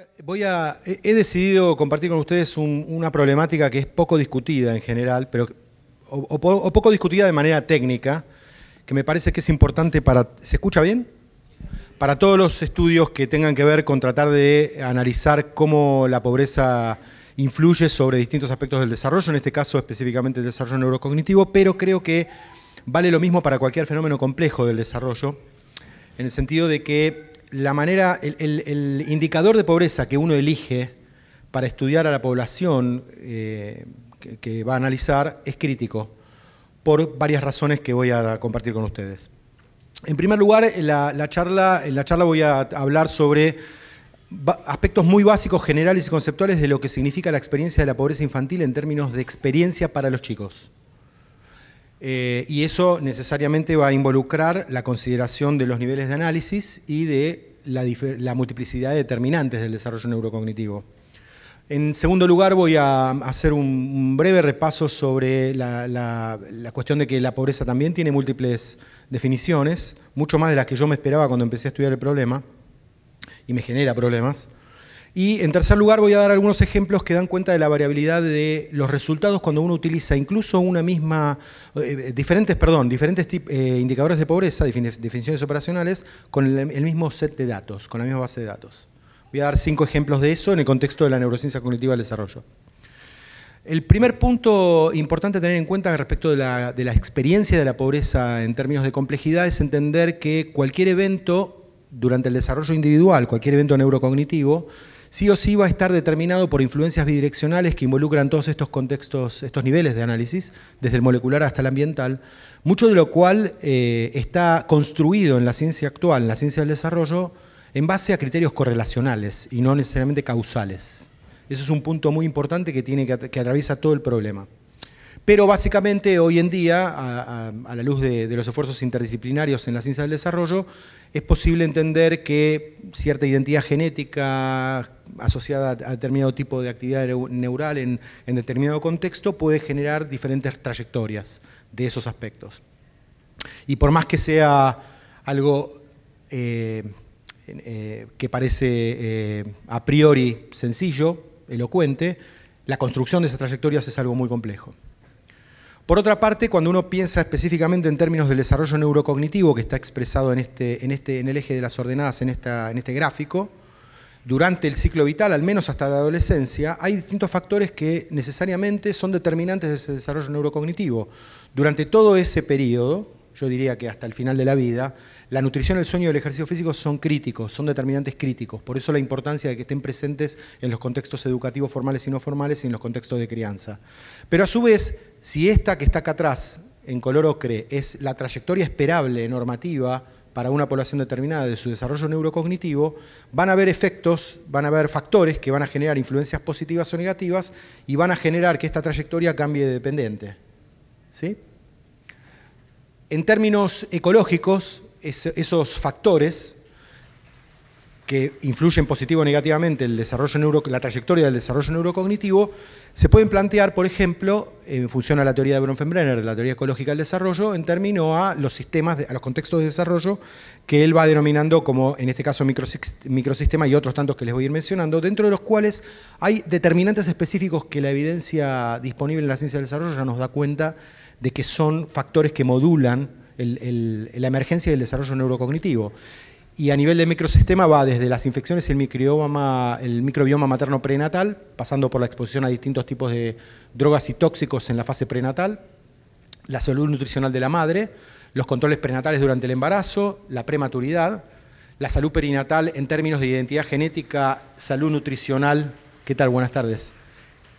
Eh, voy a, he decidido compartir con ustedes una problemática que es poco discutida en general, pero o, poco discutida de manera técnica, que me parece que es importante para. ¿Se escucha bien? Para todos los estudios que tengan que ver con tratar de analizar cómo la pobreza influye sobre distintos aspectos del desarrollo, en este caso específicamente el desarrollo neurocognitivo, pero creo que vale lo mismo para cualquier fenómeno complejo del desarrollo, en el sentido de que la manera, el, indicador de pobreza que uno elige para estudiar a la población eh, que, va a analizar es crítico, por varias razones que voy a compartir con ustedes. En primer lugar, en la charla voy a hablar sobre aspectos muy básicos, generales y conceptuales de lo que significa la experiencia de la pobreza infantil en términos de experiencia para los chicos. Eh, y eso necesariamente va a involucrar la consideración de los niveles de análisis y de la, multiplicidad de determinantes del desarrollo neurocognitivo. En segundo lugar, voy a hacer un, breve repaso sobre la, cuestión de que la pobreza también tiene múltiples definiciones, mucho más de las que yo me esperaba cuando empecé a estudiar el problema, y me genera problemas. Y en tercer lugar voy a dar algunos ejemplos que dan cuenta de la variabilidad de los resultados cuando uno utiliza incluso una misma, eh, eh, diferentes, perdón, diferentes eh, indicadores de pobreza, definiciones operacionales, con el, mismo set de datos, con la misma base de datos. Voy a dar cinco ejemplos de eso en el contexto de la neurociencia cognitiva del desarrollo. El primer punto importante a tener en cuenta respecto de la, de la experiencia de la pobreza en términos de complejidad es entender que cualquier evento durante el desarrollo individual, cualquier evento neurocognitivo, sí o sí va a estar determinado por influencias bidireccionales que involucran todos estos contextos, estos niveles de análisis, desde el molecular hasta el ambiental, mucho de lo cual eh, está construido en la ciencia actual, en la ciencia del desarrollo, en base a criterios correlacionales y no necesariamente causales. Ese es un punto muy importante que atraviesa todo el problema. Pero básicamente hoy en día, a, la luz de, los esfuerzos interdisciplinarios en la ciencia del desarrollo, es posible entender que cierta identidad genética asociada a determinado tipo de actividad neural en, determinado contexto puede generar diferentes trayectorias de esos aspectos. Y por más que sea algo eh, eh, que parece eh, a priori sencillo, elocuente, la construcción de esas trayectorias es algo muy complejo. Por otra parte, cuando uno piensa específicamente en términos del desarrollo neurocognitivo que está expresado en, este, en, este, en el eje de las ordenadas en, esta, en este gráfico, durante el ciclo vital, al menos hasta la adolescencia, hay distintos factores que necesariamente son determinantes de ese desarrollo neurocognitivo. Durante todo ese periodo, yo diría que hasta el final de la vida, la nutrición, el sueño y el ejercicio físico son críticos, son determinantes críticos. Por eso la importancia de que estén presentes en los contextos educativos formales y no formales y en los contextos de crianza. Pero a su vez, si esta que está acá atrás, en color ocre, es la trayectoria esperable normativa para una población determinada de su desarrollo neurocognitivo, van a haber efectos, van a haber factores que van a generar influencias positivas o negativas y van a generar que esta trayectoria cambie de dependiente. ¿Sí? En términos ecológicos, esos factores que influyen positivo o negativamente el desarrollo neuro, la trayectoria del desarrollo neurocognitivo, se pueden plantear, por ejemplo, en función a la teoría de Bronfenbrenner, de la teoría ecológica del desarrollo, en términos a los sistemas, a los contextos de desarrollo que él va denominando como, en este caso, microsistema y otros tantos que les voy a ir mencionando, dentro de los cuales hay determinantes específicos que la evidencia disponible en la ciencia del desarrollo ya nos da cuenta de que son factores que modulan la emergencia del desarrollo neurocognitivo. Y a nivel de microsistema va desde las infecciones el microbioma, el microbioma materno prenatal, pasando por la exposición a distintos tipos de drogas y tóxicos en la fase prenatal, la salud nutricional de la madre, los controles prenatales durante el embarazo, la prematuridad, la salud perinatal en términos de identidad genética, salud nutricional. ¿Qué tal? Buenas tardes.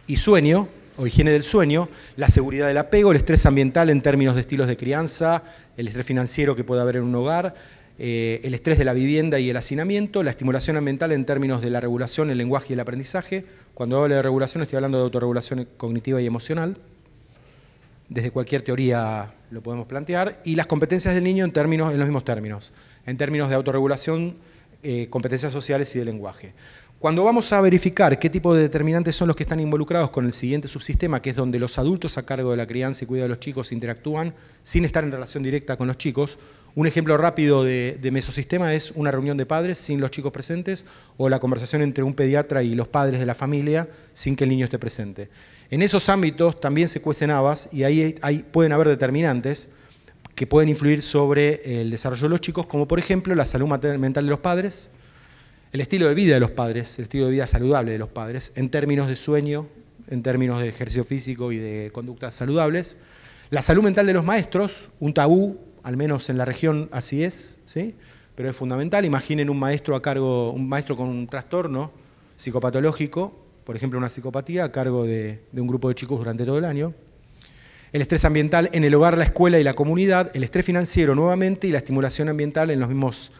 Y sueño, o higiene del sueño, la seguridad del apego, el estrés ambiental en términos de estilos de crianza, el estrés financiero que puede haber en un hogar, eh, el estrés de la vivienda y el hacinamiento, la estimulación ambiental en términos de la regulación, el lenguaje y el aprendizaje. Cuando hablo de regulación estoy hablando de autorregulación cognitiva y emocional. Desde cualquier teoría lo podemos plantear. Y las competencias del niño en, términos, en los mismos términos, en términos de autorregulación, eh, competencias sociales y de lenguaje. Cuando vamos a verificar qué tipo de determinantes son los que están involucrados con el siguiente subsistema, que es donde los adultos a cargo de la crianza y cuidado de los chicos interactúan sin estar en relación directa con los chicos, un ejemplo rápido de, mesosistema es una reunión de padres sin los chicos presentes o la conversación entre un pediatra y los padres de la familia sin que el niño esté presente. En esos ámbitos también se cuecen habas y ahí, ahí pueden haber determinantes que pueden influir sobre el desarrollo de los chicos, como por ejemplo la salud mental de los padres, el estilo de vida de los padres, el estilo de vida saludable de los padres, en términos de sueño, en términos de ejercicio físico y de conductas saludables. La salud mental de los maestros, un tabú, al menos en la región así es, ¿sí? pero es fundamental. Imaginen un maestro a cargo, un maestro con un trastorno psicopatológico, por ejemplo una psicopatía, a cargo de, de un grupo de chicos durante todo el año. El estrés ambiental en el hogar, la escuela y la comunidad, el estrés financiero nuevamente y la estimulación ambiental en los mismos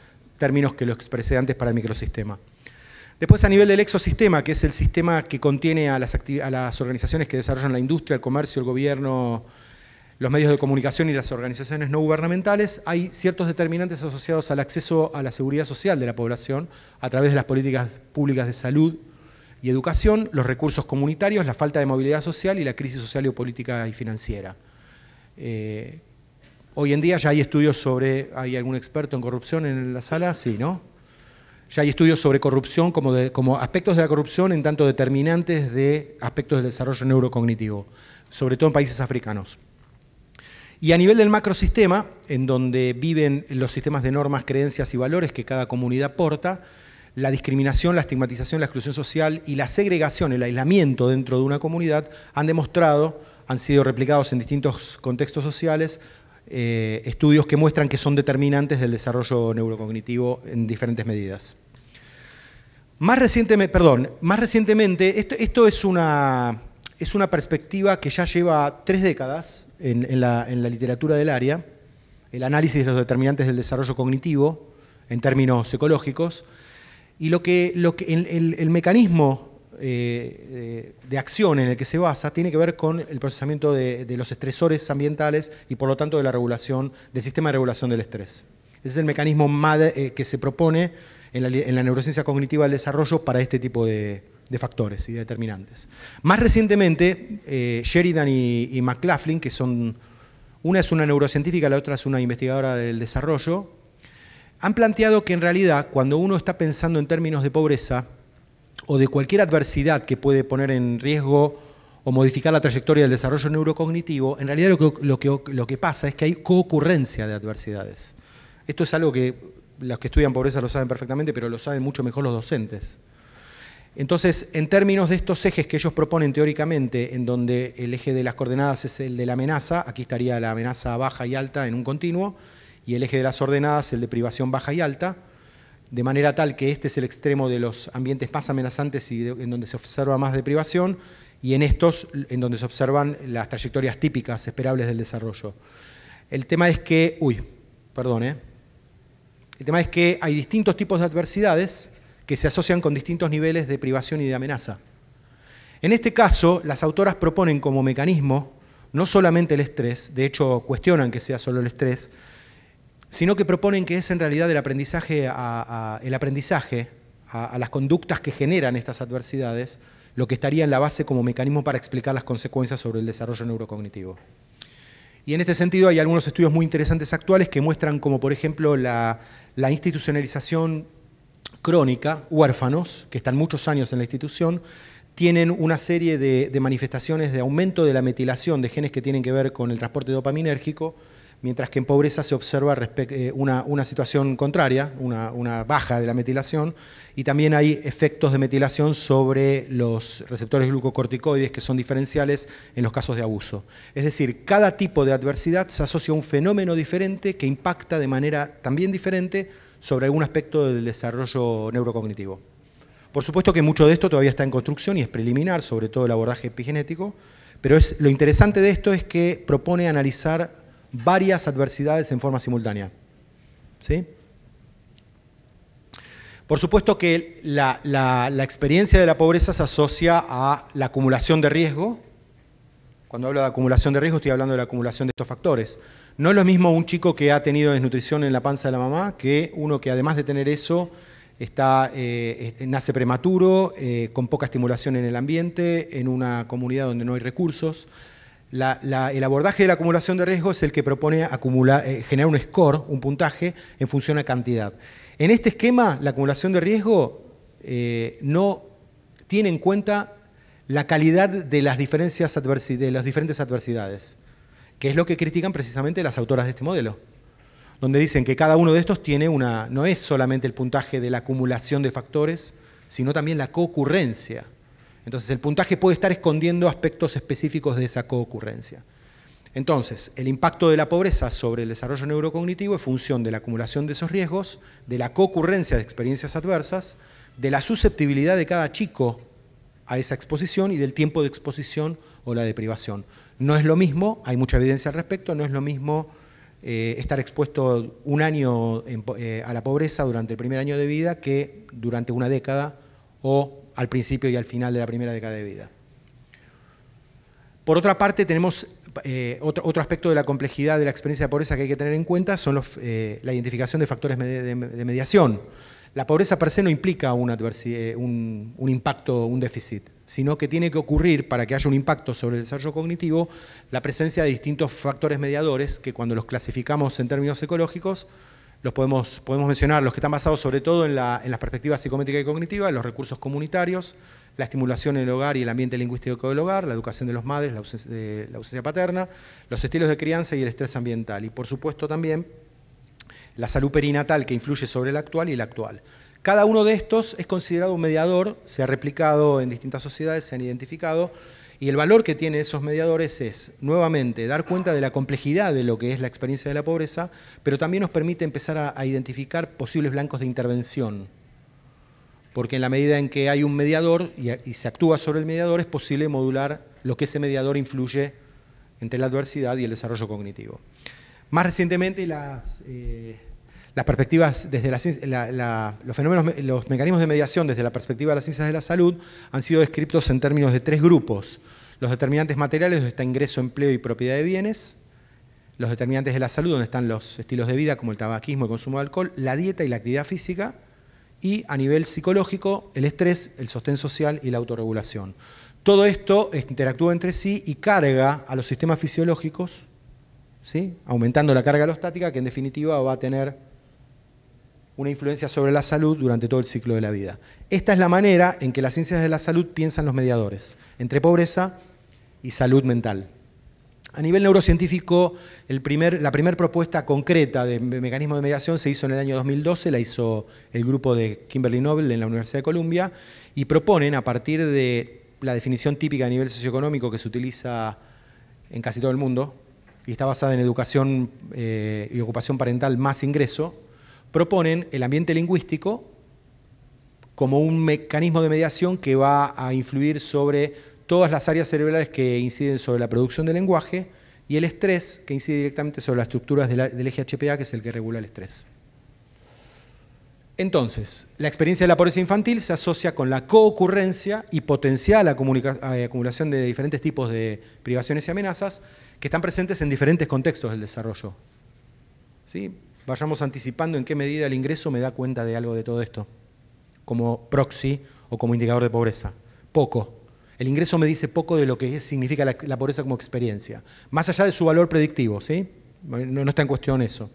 términos que lo expresé antes para el microsistema. Después a nivel del exosistema, que es el sistema que contiene a las, organizaciones que desarrollan la industria, el comercio, el gobierno, los medios de comunicación y las organizaciones no gubernamentales, hay ciertos determinantes asociados al acceso a la seguridad social de la población a través de las políticas públicas de salud y educación, los recursos comunitarios, la falta de movilidad social y la crisis social y política y financiera. Eh, Hoy en día ya hay estudios sobre, ¿hay algún experto en corrupción en la sala? Sí, ¿no? Ya hay estudios sobre corrupción como, como aspectos de la corrupción en tanto determinantes de aspectos del desarrollo neurocognitivo, sobre todo en países africanos. Y a nivel del macrosistema, en donde viven los sistemas de normas, creencias y valores que cada comunidad porta, la discriminación, la estigmatización, la exclusión social y la segregación, el aislamiento dentro de una comunidad han demostrado, han sido replicados en distintos contextos sociales, eh, estudios que muestran que son determinantes del desarrollo neurocognitivo en diferentes medidas. Más recientemente, perdón, más recientemente, esto, es, una, es, una, perspectiva que ya lleva tres décadas en, la, literatura del área, el análisis de los determinantes del desarrollo cognitivo en términos ecológicos, y lo que, lo que el, el mecanismo eh, eh, de acción en el que se basa tiene que ver con el procesamiento de, los estresores ambientales y por lo tanto de la regulación, del sistema de regulación del estrés. Ese es el mecanismo eh, que se propone en la, neurociencia cognitiva del desarrollo para este tipo de, factores y determinantes. Más recientemente, Sheridan y, y McLaughlin, que son, una es una neurocientífica, la otra es una investigadora del desarrollo, han planteado que en realidad cuando uno está pensando en términos de pobreza, o de cualquier adversidad que puede poner en riesgo o modificar la trayectoria del desarrollo neurocognitivo, en realidad lo que, pasa es que hay coocurrencia de adversidades. Esto es algo que los que estudian pobreza lo saben perfectamente, pero lo saben mucho mejor los docentes. Entonces, en términos de estos ejes que ellos proponen teóricamente, en donde el eje de las coordenadas es el de la amenaza, aquí estaría la amenaza baja y alta en un continuo, y el eje de las ordenadas el de privación baja y alta, de manera tal que este es el extremo de los ambientes más amenazantes y en donde se observa más deprivación, y en estos en donde se observan las trayectorias típicas esperables del desarrollo. El tema es que, uy, perdón, eh. El tema es que hay distintos tipos de adversidades que se asocian con distintos niveles de privación y de amenaza. En este caso, las autoras proponen como mecanismo no solamente el estrés, de hecho cuestionan que sea solo el estrés, sino que proponen que es en realidad el aprendizaje a, las conductas que generan estas adversidades lo que estaría en la base como mecanismo para explicar las consecuencias sobre el desarrollo neurocognitivo. Y en este sentido hay algunos estudios muy interesantes actuales que muestran como por ejemplo la, institucionalización crónica, huérfanos, que están muchos años en la institución, tienen una serie de manifestaciones de aumento de la metilación de genes que tienen que ver con el transporte dopaminérgico, mientras que en pobreza se observa eh, una, situación contraria, una, baja de la metilación, y también hay efectos de metilación sobre los receptores glucocorticoides que son diferenciales en los casos de abuso. Es decir, cada tipo de adversidad se asocia a un fenómeno diferente que impacta de manera también diferente sobre algún aspecto del desarrollo neurocognitivo. Por supuesto que mucho de esto todavía está en construcción y es preliminar, sobre todo el abordaje epigenético, pero lo interesante de esto es que propone analizar varias adversidades en forma simultánea. ¿Sí? Por supuesto que la, experiencia de la pobreza se asocia a la acumulación de riesgo. Cuando hablo de acumulación de riesgo estoy hablando de la acumulación de estos factores. No es lo mismo un chico que ha tenido desnutrición en la panza de la mamá que uno que además de tener eso está, eh, nace prematuro, eh, con poca estimulación en el ambiente, en una comunidad donde no hay recursos el abordaje de la acumulación de riesgo es el que propone eh, generar un score, un puntaje, en función a cantidad. En este esquema, la acumulación de riesgo eh, no tiene en cuenta la calidad de las, de diferentes adversidades, que es lo que critican precisamente las autoras de este modelo, donde dicen que cada uno de estos tiene una, no es solamente el puntaje de la acumulación de factores, sino también la coocurrencia. Entonces el puntaje puede estar escondiendo aspectos específicos de esa coocurrencia. Entonces, el impacto de la pobreza sobre el desarrollo neurocognitivo es función de la acumulación de esos riesgos, de la coocurrencia de experiencias adversas, de la susceptibilidad de cada chico a esa exposición y del tiempo de exposición o la deprivación. No es lo mismo, hay mucha evidencia al respecto, no es lo mismo eh, estar expuesto un año eh, a la pobreza durante el primer año de vida que durante una década o al principio y al final de la primera década de vida. Por otra parte, tenemos eh, otro, aspecto de la complejidad de la experiencia de pobreza que hay que tener en cuenta, son eh, la identificación de factores de, mediación. La pobreza per se no implica eh, un impacto, un déficit, sino que tiene que ocurrir, para que haya un impacto sobre el desarrollo cognitivo, la presencia de distintos factores mediadores que cuando los clasificamos en términos ecológicos los podemos, podemos mencionar, los que están basados sobre todo en, las perspectivas psicométrica y cognitiva, los recursos comunitarios, la estimulación en el hogar y el ambiente lingüístico del hogar, la educación de los madres, la ausencia, paterna, los estilos de crianza y el estrés ambiental. Y por supuesto también la salud perinatal que influye sobre el actual y el actual. Cada uno de estos es considerado un mediador, se ha replicado en distintas sociedades, se han identificado y el valor que tienen esos mediadores es, nuevamente, dar cuenta de la complejidad de lo que es la experiencia de la pobreza, pero también nos permite empezar a, identificar posibles blancos de intervención. Porque en la medida en que hay un mediador y, se actúa sobre el mediador, es posible modular lo que ese mediador influye entre la adversidad y el desarrollo cognitivo. Más recientemente, las, eh, las perspectivas desde los fenómenos, los mecanismos de mediación desde la perspectiva de las ciencias de la salud han sido descritos en términos de tres grupos. Los determinantes materiales, donde está ingreso, empleo y propiedad de bienes. Los determinantes de la salud, donde están los estilos de vida como el tabaquismo, el consumo de alcohol, la dieta y la actividad física. Y a nivel psicológico, el estrés, el sostén social y la autorregulación. Todo esto interactúa entre sí y carga a los sistemas fisiológicos, ¿sí? aumentando la carga alostática que en definitiva va a tener una influencia sobre la salud durante todo el ciclo de la vida. Esta es la manera en que las ciencias de la salud piensan los mediadores, entre pobreza y salud mental. A nivel neurocientífico, el primer, la primera propuesta concreta de mecanismo de mediación se hizo en el año 2012, la hizo el grupo de Kimberly Noble en la Universidad de Columbia, y proponen a partir de la definición típica a nivel socioeconómico que se utiliza en casi todo el mundo, y está basada en educación eh, y ocupación parental más ingreso, proponen el ambiente lingüístico como un mecanismo de mediación que va a influir sobre todas las áreas cerebrales que inciden sobre la producción del lenguaje y el estrés que incide directamente sobre las estructuras del eje HPA, que es el que regula el estrés. Entonces, la experiencia de la pobreza infantil se asocia con la coocurrencia y potencial eh, acumulación de diferentes tipos de privaciones y amenazas que están presentes en diferentes contextos del desarrollo. ¿Sí? vayamos anticipando en qué medida el ingreso me da cuenta de algo de todo esto, como proxy o como indicador de pobreza. Poco. El ingreso me dice poco de lo que significa la, pobreza como experiencia, más allá de su valor predictivo, ¿sí? No, está en cuestión eso.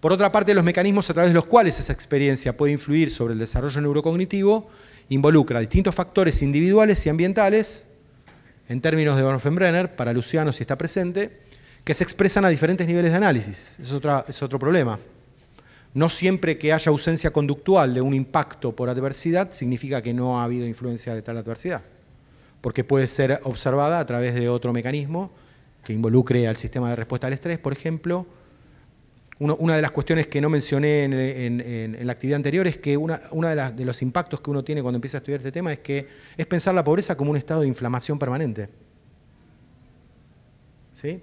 Por otra parte, los mecanismos a través de los cuales esa experiencia puede influir sobre el desarrollo neurocognitivo involucra distintos factores individuales y ambientales, en términos de Brenner, para Luciano si está presente, que se expresan a diferentes niveles de análisis. Es, es otro problema. No siempre que haya ausencia conductual de un impacto por adversidad significa que no ha habido influencia de tal adversidad, porque puede ser observada a través de otro mecanismo que involucre al sistema de respuesta al estrés, por ejemplo. una de las cuestiones que no mencioné en, la actividad anterior es que uno una de, de los impactos que uno tiene cuando empieza a estudiar este tema es que es pensar la pobreza como un estado de inflamación permanente. ¿Sí?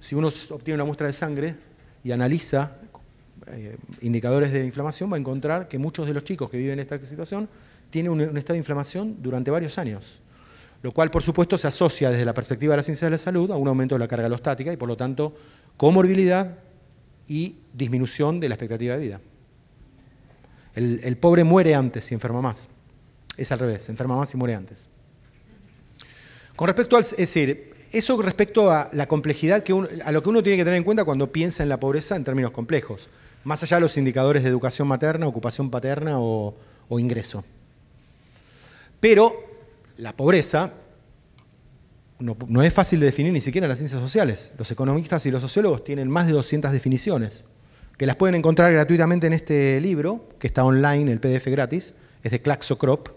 si uno obtiene una muestra de sangre y analiza eh, indicadores de inflamación, va a encontrar que muchos de los chicos que viven en esta situación tienen un, estado de inflamación durante varios años, lo cual por supuesto se asocia desde la perspectiva de la ciencia de la salud a un aumento de la carga alostática y por lo tanto comorbilidad y disminución de la expectativa de vida. El, pobre muere antes y enferma más. Es al revés, enferma más y muere antes. Con respecto al, eso respecto a la complejidad, que a lo que uno tiene que tener en cuenta cuando piensa en la pobreza en términos complejos, más allá de los indicadores de educación materna, ocupación paterna o, ingreso. Pero la pobreza no, es fácil de definir ni siquiera en las ciencias sociales. Los economistas y los sociólogos tienen más de 200 definiciones, que las pueden encontrar gratuitamente en este libro, que está online, el PDF gratis, es de Claxo Crop,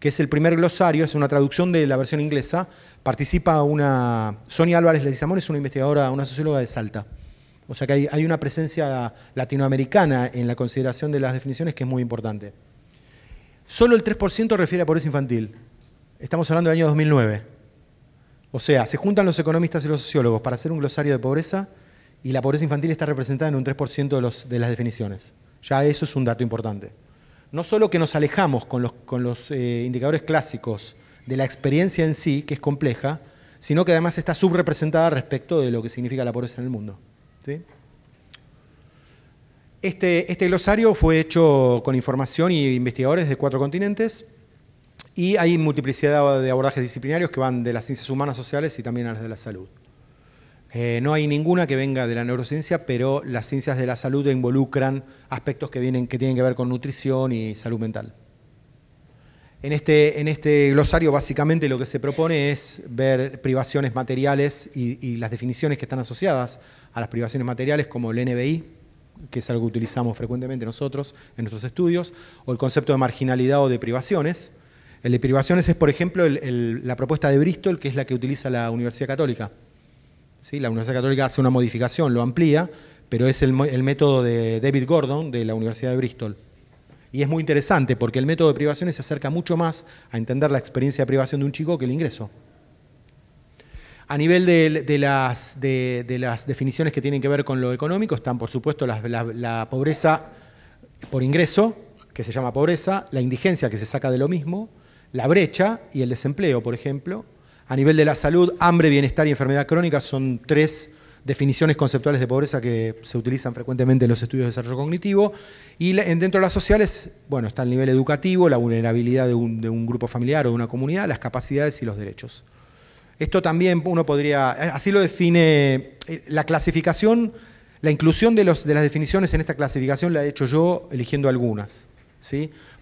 que es el primer glosario, es una traducción de la versión inglesa, participa una. Sonia Álvarez Leguizamón es una investigadora, una socióloga de Salta. O sea que hay, una presencia latinoamericana en la consideración de las definiciones que es muy importante. Solo el 3% refiere a pobreza infantil. Estamos hablando del año 2009. O sea, se juntan los economistas y los sociólogos para hacer un glosario de pobreza y la pobreza infantil está representada en un 3% de, los, de las definiciones. Ya eso es un dato importante. No solo que nos alejamos con los, eh, indicadores clásicos de la experiencia en sí, que es compleja, sino que además está subrepresentada respecto de lo que significa la pobreza en el mundo. Este, este, glosario fue hecho con información y investigadores de cuatro continentes y hay multiplicidad de abordajes disciplinarios que van de las ciencias humanas, sociales y también a las de la salud. Eh, no hay ninguna que venga de la neurociencia, pero las ciencias de la salud involucran aspectos que, vienen, que tienen que ver con nutrición y salud mental. En este, en este glosario básicamente lo que se propone es ver privaciones materiales y, las definiciones que están asociadas a las privaciones materiales como el NBI, que es algo que utilizamos frecuentemente nosotros en nuestros estudios, o el concepto de marginalidad o de privaciones. El de privaciones es, por ejemplo, la propuesta de Bristol, que es la que utiliza la Universidad Católica. ¿Sí? La Universidad Católica hace una modificación, lo amplía, pero es el, el método de David Gordon de la Universidad de Bristol. Y es muy interesante porque el método de privaciones se acerca mucho más a entender la experiencia de privación de un chico que el ingreso. A nivel de, las, de, las, definiciones que tienen que ver con lo económico, están por supuesto la, pobreza por ingreso, que se llama pobreza, la indigencia que se saca de lo mismo, la brecha y el desempleo, por ejemplo. A nivel de la salud, hambre, bienestar y enfermedad crónica son tres definiciones conceptuales de pobreza que se utilizan frecuentemente en los estudios de desarrollo cognitivo. Y dentro de las sociales, bueno, está el nivel educativo, la vulnerabilidad de un, grupo familiar o de una comunidad, las capacidades y los derechos. Esto también uno podría, eh, así lo define eh, la clasificación, la inclusión de, los, de las definiciones en esta clasificación la he hecho yo eligiendo algunas.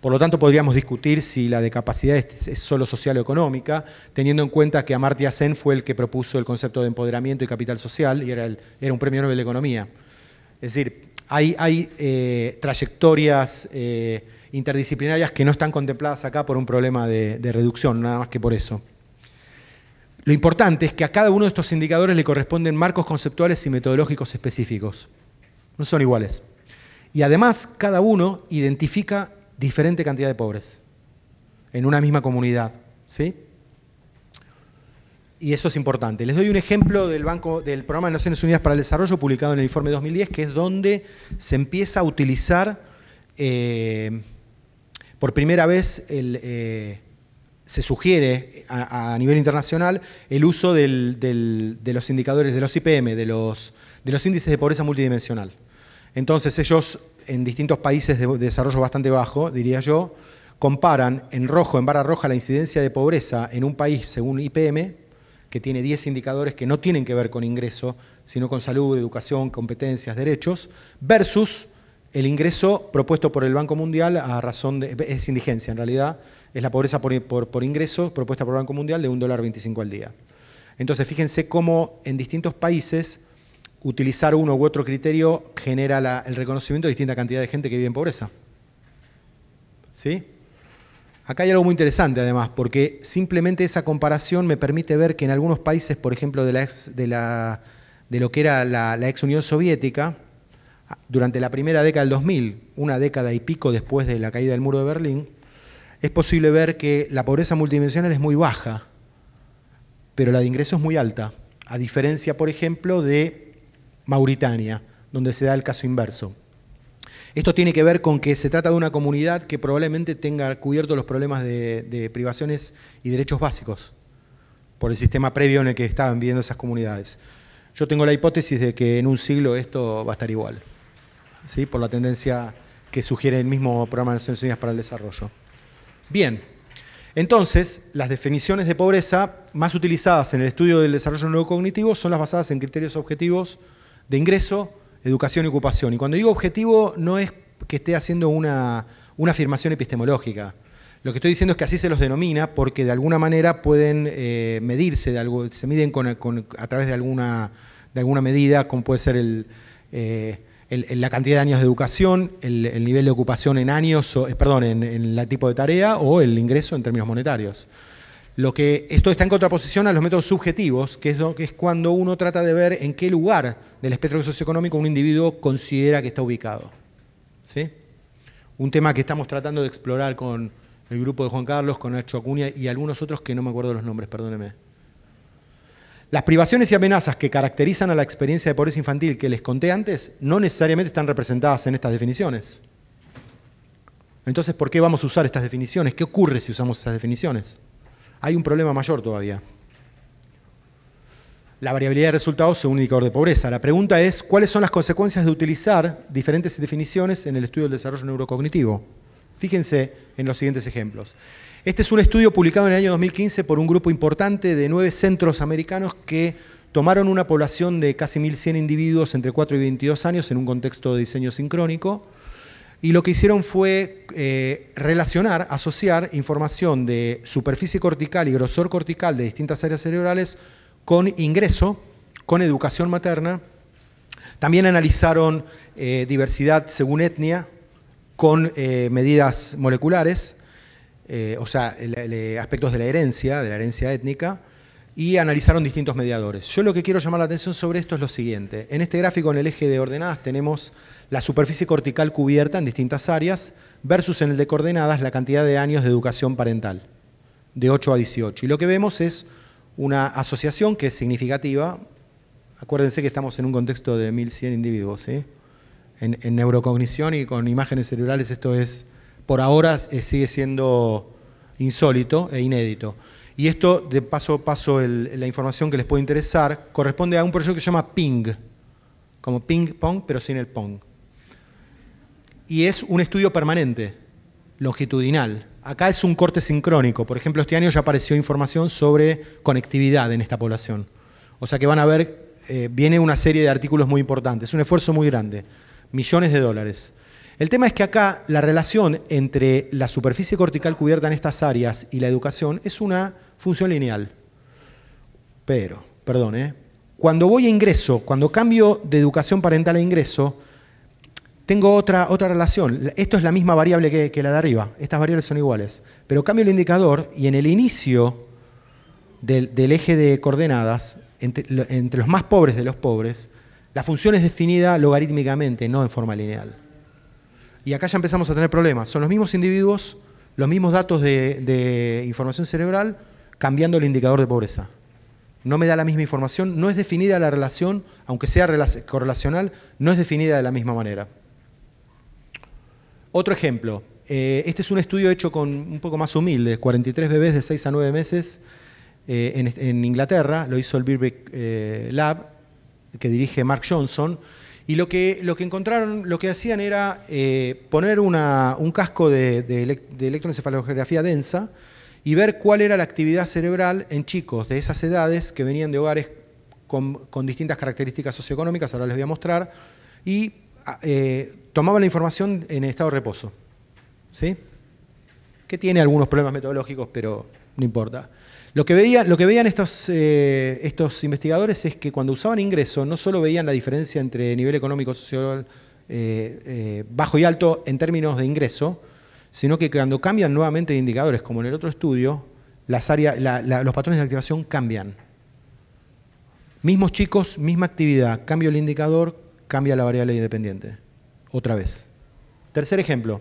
Por lo tanto, podríamos discutir si la de capacidad es solo social o económica, teniendo en cuenta que Amartya Sen fue el que propuso el concepto de empoderamiento y capital social y era, un premio Nobel de Economía. Es decir, hay, eh, trayectorias eh, interdisciplinarias que no están contempladas acá por un problema de reducción, nada más que por eso. Lo importante es que a cada uno de estos indicadores le corresponden marcos conceptuales y metodológicos específicos. No son iguales. Y además cada uno identifica diferente cantidad de pobres en una misma comunidad. ¿sí? Y eso es importante. Les doy un ejemplo del, banco, del programa de Naciones Unidas para el Desarrollo publicado en el informe 2010, que es donde se empieza a utilizar eh, por primera vez eh, se sugiere a, nivel internacional el uso de los indicadores de los IPM, de los, de los índices de pobreza multidimensional. Entonces ellos en distintos países de desarrollo bastante bajo, diría yo, comparan en rojo, en barra roja, la incidencia de pobreza en un país según IPM, que tiene 10 indicadores que no tienen que ver con ingreso, sino con salud, educación, competencias, derechos, versus el ingreso propuesto por el Banco Mundial a razón de. es indigencia en realidad, es la pobreza por, por ingreso propuesta por el Banco Mundial de un dólar 25 al día. Entonces, fíjense cómo en distintos países utilizar uno u otro criterio genera el reconocimiento de distinta cantidad de gente que vive en pobreza. ¿Sí? Acá hay algo muy interesante además, porque simplemente esa comparación me permite ver que en algunos países, por ejemplo, de, la de, lo que era la, ex Unión Soviética, durante la primera década del 2000, una década y pico después de la caída del muro de Berlín, es posible ver que la pobreza multidimensional es muy baja, pero la de ingreso es muy alta, a diferencia, por ejemplo, de Mauritania, donde se da el caso inverso. Esto tiene que ver con que se trata de una comunidad que probablemente tenga cubiertos los problemas de, privaciones y derechos básicos por el sistema previo en el que estaban viviendo esas comunidades. Yo tengo la hipótesis de que en un siglo esto va a estar igual, ¿sí? por la tendencia que sugiere el mismo programa de Naciones Unidas para el Desarrollo. Bien, entonces, las definiciones de pobreza más utilizadas en el estudio del desarrollo neurocognitivo son las basadas en criterios objetivos de ingreso, educación y ocupación. Y cuando digo objetivo, no es que esté haciendo una, afirmación epistemológica. Lo que estoy diciendo es que así se los denomina porque de alguna manera pueden eh, medirse, se miden con, a través de alguna, de alguna medida, como puede ser eh, la cantidad de años de educación, el, nivel de ocupación en años, o, eh, perdón, en, en el tipo de tarea o el ingreso en términos monetarios. Lo que esto está en contraposición a los métodos subjetivos, que es, lo, que es cuando uno trata de ver en qué lugar del espectro socioeconómico un individuo considera que está ubicado. ¿Sí? Un tema que estamos tratando de explorar con el grupo de Juan Carlos, con Nacho Acuña y algunos otros que no me acuerdo los nombres, perdóneme. Las privaciones y amenazas que caracterizan a la experiencia de pobreza infantil que les conté antes no necesariamente están representadas en estas definiciones. Entonces, ¿por qué vamos a usar estas definiciones? ¿Qué ocurre si usamos esas definiciones? hay un problema mayor todavía. La variabilidad de resultados es un indicador de pobreza. La pregunta es, ¿cuáles son las consecuencias de utilizar diferentes definiciones en el estudio del desarrollo neurocognitivo? Fíjense en los siguientes ejemplos. Este es un estudio publicado en el año 2015 por un grupo importante de nueve centros americanos que tomaron una población de casi 1.100 individuos entre 4 y 22 años en un contexto de diseño sincrónico y lo que hicieron fue eh, relacionar, asociar información de superficie cortical y grosor cortical de distintas áreas cerebrales con ingreso, con educación materna. También analizaron eh, diversidad según etnia con eh, medidas moleculares, o sea, aspectos de la herencia, de la herencia étnica y analizaron distintos mediadores. Yo lo que quiero llamar la atención sobre esto es lo siguiente. En este gráfico, en el eje de ordenadas, tenemos la superficie cortical cubierta en distintas áreas versus en el de coordenadas la cantidad de años de educación parental, de 8 a 18. Y lo que vemos es una asociación que es significativa. Acuérdense que estamos en un contexto de 1.100 individuos. En, en, neurocognición y con imágenes cerebrales esto es, por ahora, sigue siendo insólito e inédito. Y esto, de paso a paso, la información que les puede interesar, corresponde a un proyecto que se llama Ping, como ping pong, pero sin el pong. Y es un estudio permanente, longitudinal. Acá es un corte sincrónico. Por ejemplo, este año ya apareció información sobre conectividad en esta población. O sea que van a ver, eh, viene una serie de artículos muy importantes. Es un esfuerzo muy grande, millones de dólares. El tema es que acá la relación entre la superficie cortical cubierta en estas áreas y la educación es una función lineal. Pero, perdón, ¿eh? cuando voy a ingreso, cuando cambio de educación parental a ingreso, tengo otra, otra relación. Esto es la misma variable que, la de arriba. Estas variables son iguales. Pero cambio el indicador y en el inicio del, eje de coordenadas, entre, los más pobres de los pobres, la función es definida logarítmicamente, no en forma lineal. Y acá ya empezamos a tener problemas. Son los mismos individuos, los mismos datos de información cerebral, cambiando el indicador de pobreza. No me da la misma información, no es definida la relación, aunque sea correlacional, no es definida de la misma manera. Otro ejemplo, eh, este es un estudio hecho con un poco más humilde, 43 bebés de 6 a 9 meses eh, en, Inglaterra, lo hizo el Birkbeck eh, Lab, que dirige Mark Johnson, y lo que, lo que encontraron, lo que hacían era poner un casco de electroencefalografía densa y ver cuál era la actividad cerebral en chicos de esas edades que venían de hogares con, distintas características socioeconómicas, ahora les voy a mostrar, y ah, eh, tomaban la información en estado de reposo. Que tiene algunos problemas metodológicos, pero no importa. Lo que, veía, lo que veían estos, eh, estos investigadores es que cuando usaban ingreso, no solo veían la diferencia entre nivel económico social eh, bajo y alto en términos de ingreso, sino que cuando cambian nuevamente de indicadores, como en el otro estudio, los patrones de activación cambian. Mismos chicos, misma actividad, cambio el indicador, cambia la variable independiente. Otra vez. Tercer ejemplo.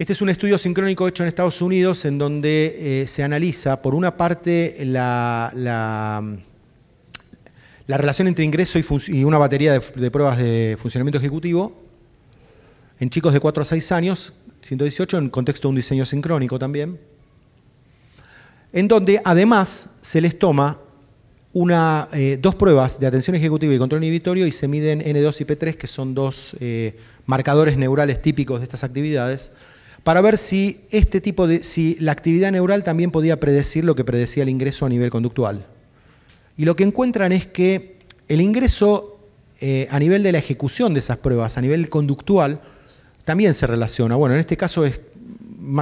Este es un estudio sincrónico hecho en Estados Unidos en donde eh, se analiza, por una parte, la, relación entre ingreso y, una batería de, de, pruebas de funcionamiento ejecutivo en chicos de 4 a 6 años 118 en contexto de un diseño sincrónico también, en donde además se les toma una, eh, dos pruebas de atención ejecutiva y control inhibitorio y se miden N2 y P3, que son dos eh, marcadores neurales típicos de estas actividades, para ver si este tipo de, si la actividad neural también podía predecir lo que predecía el ingreso a nivel conductual. Y lo que encuentran es que el ingreso eh, a nivel de la ejecución de esas pruebas, a nivel conductual, también se relaciona. Bueno, en este caso es,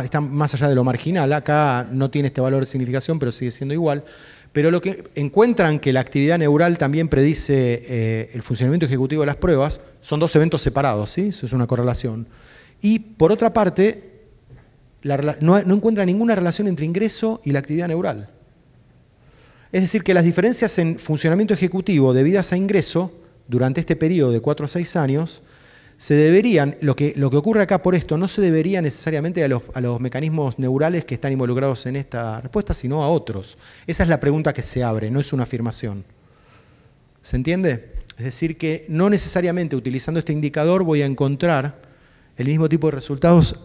está más allá de lo marginal, acá no tiene este valor de significación, pero sigue siendo igual. Pero lo que encuentran que la actividad neural también predice eh, el funcionamiento ejecutivo de las pruebas, son dos eventos separados, ¿sí? Eso es una correlación. Y por otra parte, no, no encuentra ninguna relación entre ingreso y la actividad neural. Es decir, que las diferencias en funcionamiento ejecutivo debidas a ingreso durante este periodo de cuatro a seis años se deberían, lo que, lo que ocurre acá por esto, no se debería necesariamente a los, a los mecanismos neurales que están involucrados en esta respuesta, sino a otros. Esa es la pregunta que se abre, no es una afirmación. ¿Se entiende? Es decir, que no necesariamente utilizando este indicador voy a encontrar el mismo tipo de resultados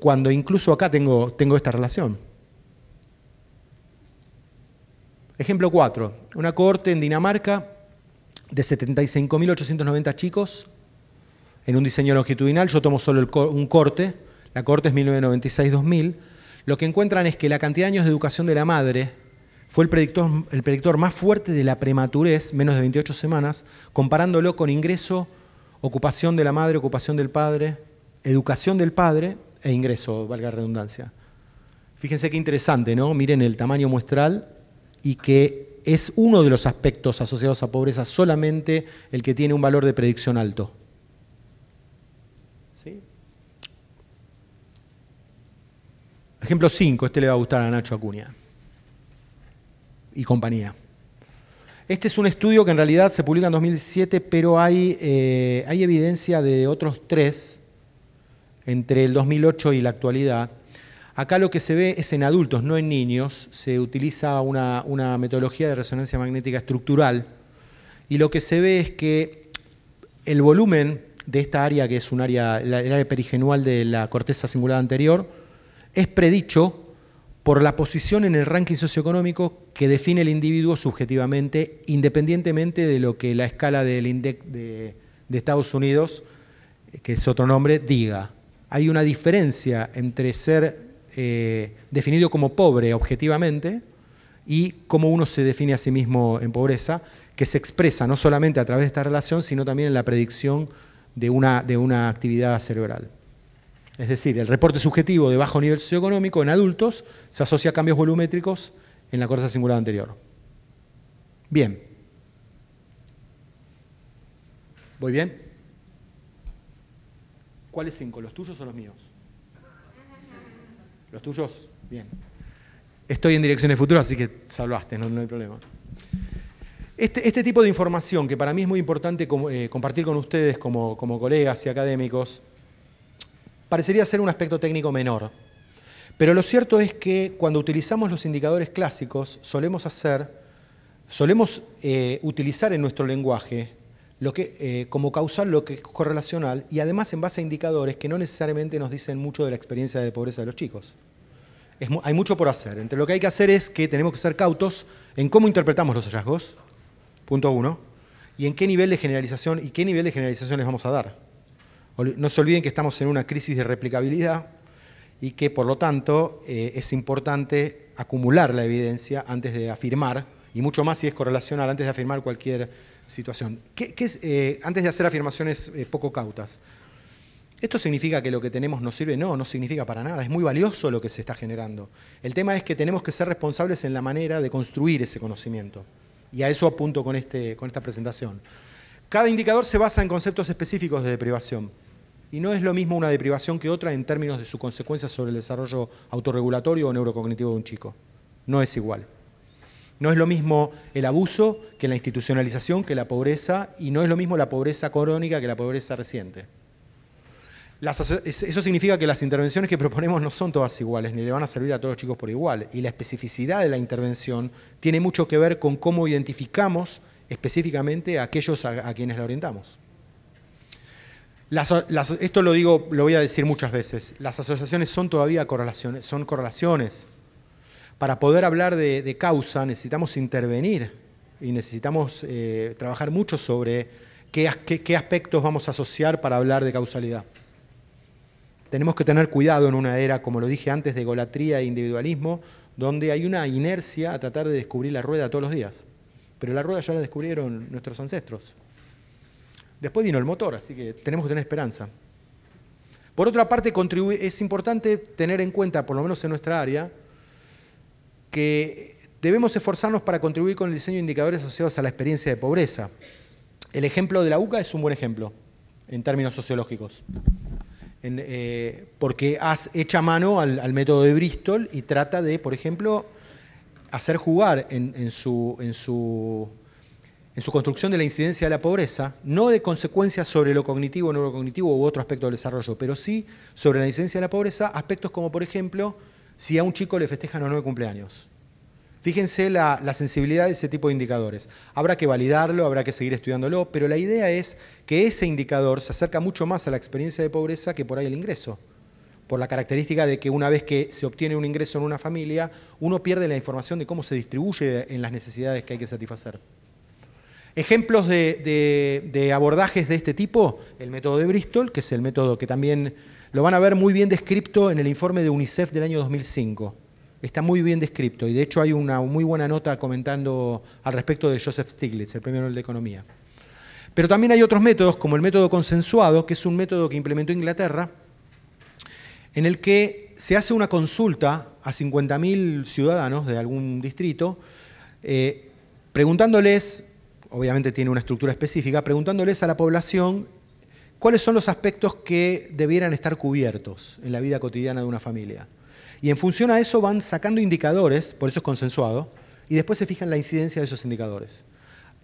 cuando incluso acá tengo, tengo esta relación. Ejemplo 4. Una cohorte en Dinamarca de 75.890 chicos en un diseño longitudinal, yo tomo solo un corte, la corte es 1996-2000, lo que encuentran es que la cantidad de años de educación de la madre fue el predictor, el predictor más fuerte de la prematurez, menos de 28 semanas, comparándolo con ingreso, ocupación de la madre, ocupación del padre, educación del padre e ingreso, valga la redundancia. Fíjense qué interesante, ¿no? Miren el tamaño muestral y que es uno de los aspectos asociados a pobreza, solamente el que tiene un valor de predicción alto. Ejemplo 5, este le va a gustar a Nacho Acuña y compañía. Este es un estudio que en realidad se publica en 2007, pero hay, eh, hay evidencia de otros tres entre el 2008 y la actualidad. Acá lo que se ve es en adultos, no en niños, se utiliza una, metodología de resonancia magnética estructural y lo que se ve es que el volumen de esta área, que es un área, el área perigenual de la corteza cingulada anterior, es predicho por la posición en el ranking socioeconómico que define el individuo subjetivamente, independientemente de lo que la escala del INDEC de, Estados Unidos, eh, que es otro nombre, diga. Hay una diferencia entre ser eh, definido como pobre objetivamente y cómo uno se define a sí mismo en pobreza, que se expresa no solamente a través de esta relación, sino también en la predicción de una, de una actividad cerebral. Es decir, el reporte subjetivo de bajo nivel socioeconómico en adultos se asocia a cambios volumétricos en la corteza cingulada anterior. Bien. ¿Voy bien? ¿Cuáles cinco? ¿Los tuyos o los míos? ¿Los tuyos? Bien. Estoy en direcciones futuras, así que salvaste, no, hay problema. Este, este, tipo de información, que para mí es muy importante eh, compartir con ustedes como, como colegas y académicos, parecería ser un aspecto técnico menor. Pero lo cierto es que cuando utilizamos los indicadores clásicos solemos hacer, solemos eh, utilizar en nuestro lenguaje lo que, eh, como causal lo que es correlacional y además en base a indicadores que no necesariamente nos dicen mucho de la experiencia de pobreza de los chicos. hay mucho por hacer. Entre lo que hay que hacer es que tenemos que ser cautos en cómo interpretamos los hallazgos, punto uno, y en qué nivel de generalización y qué nivel de generalización les vamos a dar. No se olviden que estamos en una crisis de replicabilidad y que por lo tanto eh, es importante acumular la evidencia antes de afirmar, y mucho más si es correlacional, antes de afirmar cualquier situación. Eh, antes de hacer afirmaciones eh, poco cautas, ¿esto significa que lo que tenemos no sirve? No, no significa para nada, es muy valioso lo que se está generando. El tema es que tenemos que ser responsables en la manera de construir ese conocimiento, y a eso apunto con, este, con esta presentación. Cada indicador se basa en conceptos específicos de privación y no es lo mismo una deprivación que otra en términos de su consecuencia sobre el desarrollo autorregulatorio o neurocognitivo de un chico. No es igual. No es lo mismo el abuso que la institucionalización, que la pobreza, y no es lo mismo la pobreza crónica que la pobreza reciente. eso significa que las intervenciones que proponemos no son todas iguales, ni le van a servir a todos los chicos por igual. Y la especificidad de la intervención tiene mucho que ver con cómo identificamos específicamente a aquellos a quienes la orientamos esto lo digo, lo voy a decir muchas veces. Las asociaciones son todavía correlaciones, son correlaciones. Para poder hablar de, causa necesitamos intervenir y necesitamos eh, trabajar mucho sobre qué, qué aspectos vamos a asociar para hablar de causalidad. Tenemos que tener cuidado en una era, como lo dije antes, de egolatría e individualismo, donde hay una inercia a tratar de descubrir la rueda todos los días. Pero la rueda ya la descubrieron nuestros ancestros. Después vino el motor, así que tenemos que tener esperanza. Por otra parte, es importante tener en cuenta, por lo menos en nuestra área, que debemos esforzarnos para contribuir con el diseño de indicadores asociados a la experiencia de pobreza. El ejemplo de la UCA es un buen ejemplo en términos sociológicos, eh, porque has, echa mano al, método de Bristol y trata de, por ejemplo, hacer jugar en su en su construcción de la incidencia de la pobreza, no de consecuencias sobre lo cognitivo, neurocognitivo u otro aspecto del desarrollo, pero sí sobre la incidencia de la pobreza, aspectos como, por ejemplo, si a un chico le festejan o no cumpleaños. Fíjense la, la, sensibilidad de ese tipo de indicadores. Habrá que validarlo, habrá que seguir estudiándolo, pero la idea es que ese indicador se acerca mucho más a la experiencia de pobreza que por ahí el ingreso. Por la característica de que una vez que se obtiene un ingreso en una familia, uno pierde la información de cómo se distribuye en las necesidades que hay que satisfacer. Ejemplos de, abordajes de este tipo, el método de Bristol, que es el método que también lo van a ver muy bien descrito en el informe de UNICEF del año 2005. Está muy bien descrito y de hecho hay una muy buena nota comentando al respecto de Joseph Stiglitz, el premio Nobel de Economía. Pero también hay otros métodos, como el método consensuado, que es un método que implementó Inglaterra, en el que se hace una consulta a 50.000 ciudadanos de algún distrito, eh, preguntándoles obviamente tiene una estructura específica, preguntándoles a la población cuáles son los aspectos que debieran estar cubiertos en la vida cotidiana de una familia. Y en función a eso van sacando indicadores, por eso es consensuado, y después se fijan la incidencia de esos indicadores.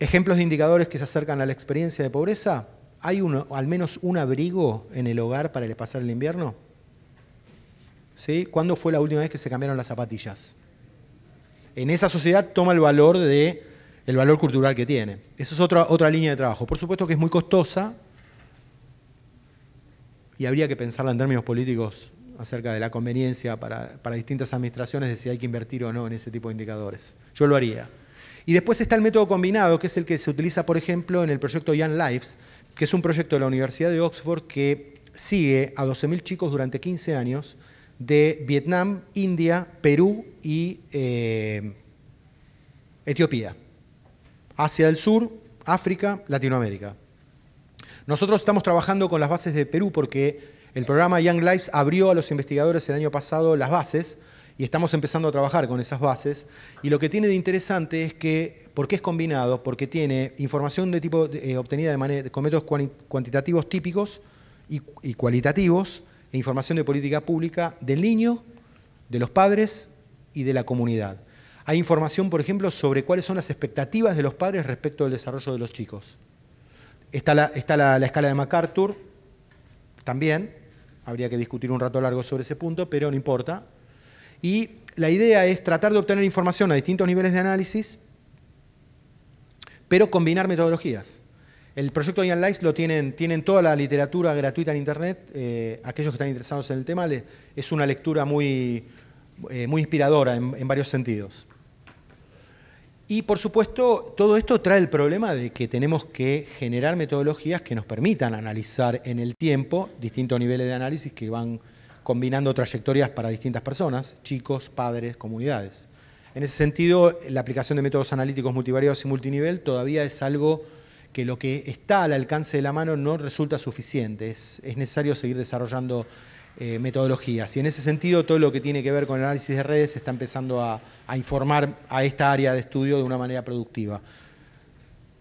Ejemplos de indicadores que se acercan a la experiencia de pobreza, ¿hay uno, al menos un abrigo en el hogar para pasar el invierno? ¿Sí? ¿Cuándo fue la última vez que se cambiaron las zapatillas? En esa sociedad toma el valor de el valor cultural que tiene. Esa es otra, otra línea de trabajo. Por supuesto que es muy costosa y habría que pensarla en términos políticos acerca de la conveniencia para, distintas administraciones de si hay que invertir o no en ese tipo de indicadores. Yo lo haría. Y después está el método combinado, que es el que se utiliza, por ejemplo, en el proyecto Young Lives, que es un proyecto de la Universidad de Oxford que sigue a 12.000 chicos durante 15 años de Vietnam, India, Perú y eh, Etiopía hacia el Sur, África, Latinoamérica. Nosotros estamos trabajando con las bases de Perú porque el programa Young Lives abrió a los investigadores el año pasado las bases y estamos empezando a trabajar con esas bases. Y lo que tiene de interesante es que, porque es combinado, porque tiene información de tipo eh, obtenida de con métodos cuantitativos típicos y cualitativos, e información de política pública del niño, de los padres y de la comunidad. Hay información, por ejemplo, sobre cuáles son las expectativas de los padres respecto al desarrollo de los chicos. Está la, escala de MacArthur, también, habría que discutir un rato largo sobre ese punto, pero no importa. Y la idea es tratar de obtener información a distintos niveles de análisis, pero combinar metodologías. El proyecto Ian Lives lo tienen, tienen toda la literatura gratuita en internet. Eh, aquellos que están interesados en el tema, es una lectura muy, eh, muy inspiradora en, en varios sentidos. Y por supuesto, todo esto trae el problema de que tenemos que generar metodologías que nos permitan analizar en el tiempo distintos niveles de análisis que van combinando trayectorias para distintas personas, chicos, padres, comunidades. En ese sentido, la aplicación de métodos analíticos multivariados y multinivel todavía es algo que lo que está al alcance de la mano no resulta suficiente, es, necesario seguir desarrollando eh, metodologías. Y en ese sentido, todo lo que tiene que ver con el análisis de redes está empezando a, informar a esta área de estudio de una manera productiva.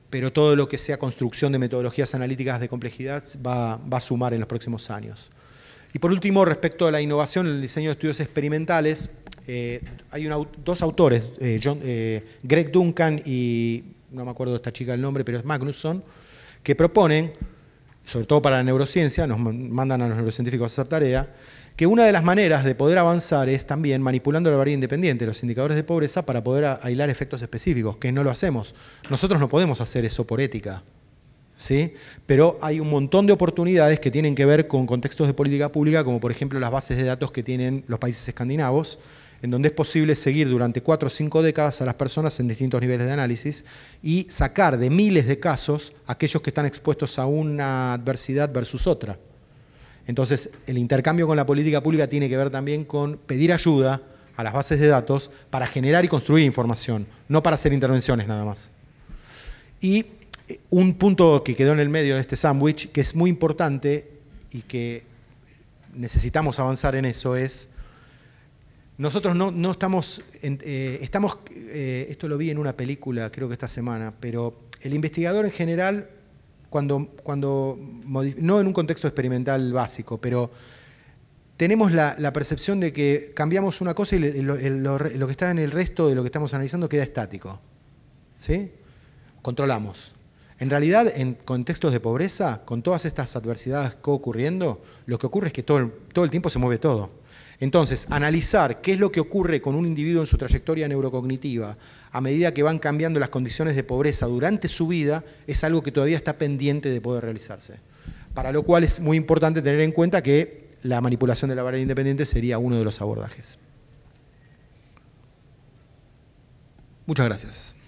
Pero todo lo que sea construcción de metodologías analíticas de complejidad va, a sumar en los próximos años. Y por último, respecto a la innovación en el diseño de estudios experimentales, eh, hay dos autores, eh, Greg Duncan y no me acuerdo de esta chica el nombre, pero es Magnusson, que proponen, sobre todo para la neurociencia, nos mandan a los neurocientíficos a hacer tarea, que una de las maneras de poder avanzar es también manipulando la variable independiente, los indicadores de pobreza, para poder aislar efectos específicos, que no lo hacemos. Nosotros no podemos hacer eso por ética. ¿Sí? Pero hay un montón de oportunidades que tienen que ver con contextos de política pública, como por ejemplo las bases de datos que tienen los países escandinavos, en donde es posible seguir durante cuatro o cinco décadas a las personas en distintos niveles de análisis y sacar de miles de casos aquellos que están expuestos a una adversidad versus otra. Entonces, el intercambio con la política pública tiene que ver también con pedir ayuda a las bases de datos para generar y construir información, no para hacer intervenciones nada más. Y eh, un punto que quedó en el medio de este sándwich, que es muy importante y que necesitamos avanzar en eso, es nosotros no, estamos, eh, estamos eh, esto lo vi en una película, creo que esta semana, pero el investigador en general, cuando, cuando no en un contexto experimental básico, pero tenemos la, percepción de que cambiamos una cosa y lo, que está en el resto de lo que estamos analizando queda estático. ¿Sí? Controlamos. En realidad, en contextos de pobreza, con todas estas adversidades co ocurriendo, lo que ocurre es que todo, todo el tiempo se mueve todo. Entonces, analizar qué es lo que ocurre con un individuo en su trayectoria neurocognitiva a medida que van cambiando las condiciones de pobreza durante su vida es algo que todavía está pendiente de poder realizarse. Para lo cual es muy importante tener en cuenta que la manipulación de la variable independiente sería uno de los abordajes. Muchas gracias.